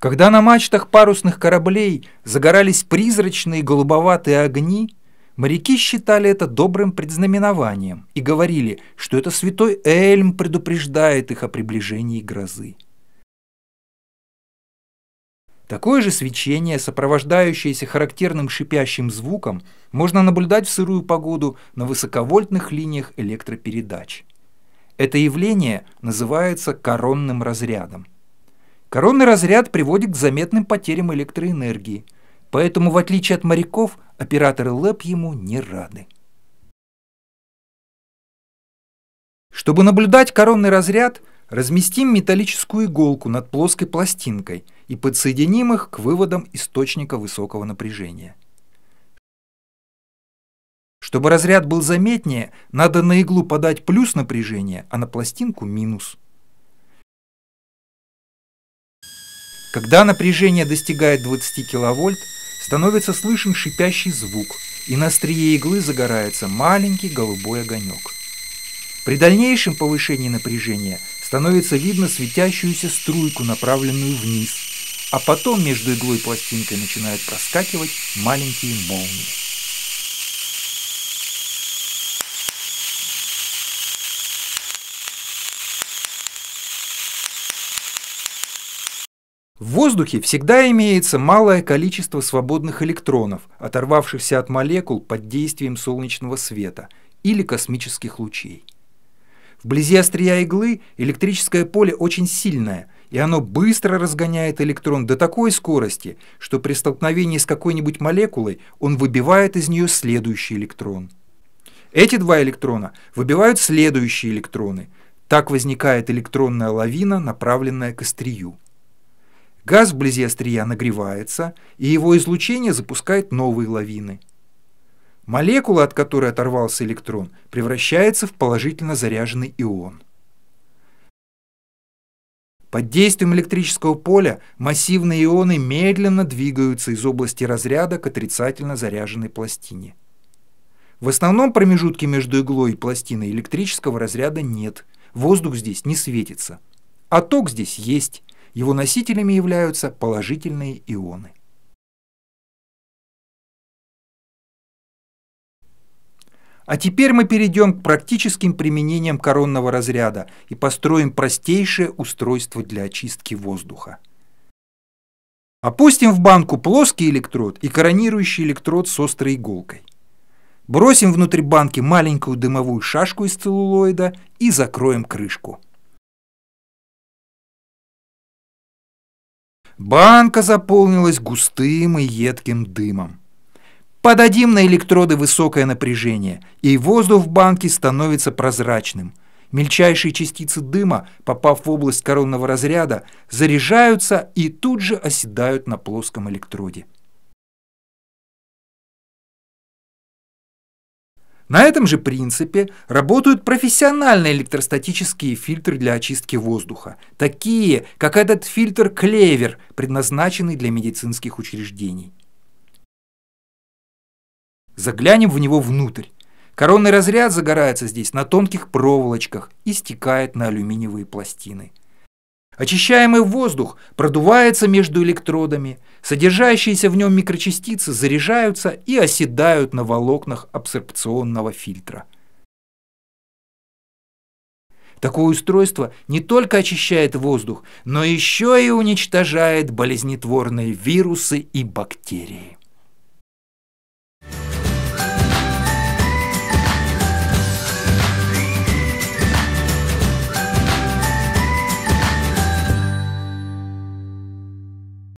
Когда на мачтах парусных кораблей загорались призрачные голубоватые огни, моряки считали это добрым предзнаменованием и говорили, что это святой Эльм предупреждает их о приближении грозы. Такое же свечение, сопровождающееся характерным шипящим звуком, можно наблюдать в сырую погоду на высоковольтных линиях электропередач. Это явление называется коронным разрядом – Коронный разряд приводит к заметным потерям электроэнергии, поэтому, в отличие от моряков, операторы ЛЭП ему не рады. Чтобы наблюдать коронный разряд, разместим металлическую иголку над плоской пластинкой и подсоединим их к выводам источника высокого напряжения. Чтобы разряд был заметнее, надо на иглу подать плюс напряжение, а на пластинку минус. Когда напряжение достигает 20 киловольт, становится слышен шипящий звук, и на острие иглы загорается маленький голубой огонек. При дальнейшем повышении напряжения становится видно светящуюся струйку, направленную вниз, а потом между иглой и пластинкой начинают проскакивать маленькие молнии. В воздухе всегда имеется малое количество свободных электронов, оторвавшихся от молекул под действием солнечного света или космических лучей. Вблизи острия иглы электрическое поле очень сильное, и оно быстро разгоняет электрон до такой скорости, что при столкновении с какой-нибудь молекулой он выбивает из нее следующий электрон. Эти два электрона выбивают следующие электроны. Так возникает электронная лавина, направленная к острию. Газ вблизи острия нагревается, и его излучение запускает новые лавины. Молекула, от которой оторвался электрон, превращается в положительно заряженный ион. Под действием электрического поля массивные ионы медленно двигаются из области разряда к отрицательно заряженной пластине. В основном промежутке между иглой и пластиной электрического разряда нет, воздух здесь не светится. А ток здесь есть. Его носителями являются положительные ионы. А теперь мы перейдем к практическим применениям коронного разряда и построим простейшее устройство для очистки воздуха. Опустим в банку плоский электрод и коронирующий электрод с острой иголкой. Бросим внутрь банки маленькую дымовую шашку из целлулоида и закроем крышку. Банка заполнилась густым и едким дымом. Подадим на электроды высокое напряжение, и воздух в банке становится прозрачным. Мельчайшие частицы дыма, попав в область коронного разряда, заряжаются и тут же оседают на плоском электроде. На этом же принципе работают профессиональные электростатические фильтры для очистки воздуха, такие, как этот фильтр «Клевер», предназначенный для медицинских учреждений. Заглянем в него внутрь. Коронный разряд загорается здесь на тонких проволочках и стекает на алюминиевые пластины. Очищаемый воздух продувается между электродами, содержащиеся в нем микрочастицы заряжаются и оседают на волокнах абсорбционного фильтра. Такое устройство не только очищает воздух, но еще и уничтожает болезнетворные вирусы и бактерии.